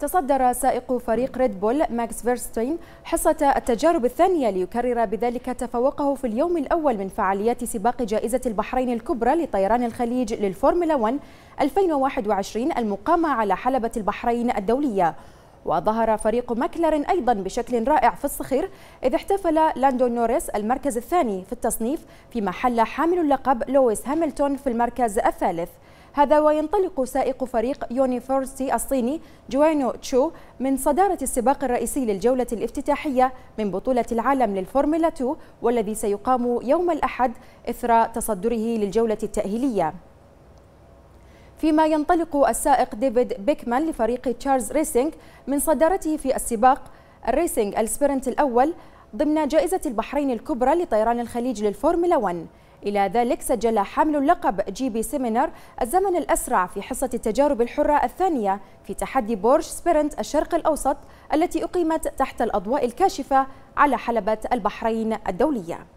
تصدر سائق فريق ريد بول ماكس فيرستين حصة التجارب الثانية ليكرر بذلك تفوقه في اليوم الأول من فعاليات سباق جائزة البحرين الكبرى لطيران الخليج للفورمولا 1 2021 المقامة على حلبة البحرين الدولية وظهر فريق ماكلارين أيضا بشكل رائع في الصخير إذ احتفل لاندو نوريس المركز الثاني في التصنيف فيما حل حامل اللقب لويس هاملتون في المركز الثالث هذا وينطلق سائق فريق يونيفورسي الصيني جوينو تشو من صدارة السباق الرئيسي للجولة الافتتاحية من بطولة العالم للفورمولا 2 والذي سيقام يوم الأحد إثر تصدره للجولة التأهيلية فيما ينطلق السائق ديفيد بيكمان لفريق تشارلز ريسينج من صدارته في السباق الريسينج السبرنت الأول ضمن جائزة البحرين الكبرى لطيران الخليج للفورمولا 1 إلى ذلك سجل حامل لقب جي بي سيمينر الزمن الأسرع في حصة التجارب الحرة الثانية في تحدي بورش سبيرنت الشرق الأوسط التي أقيمت تحت الأضواء الكاشفة على حلبة البحرين الدولية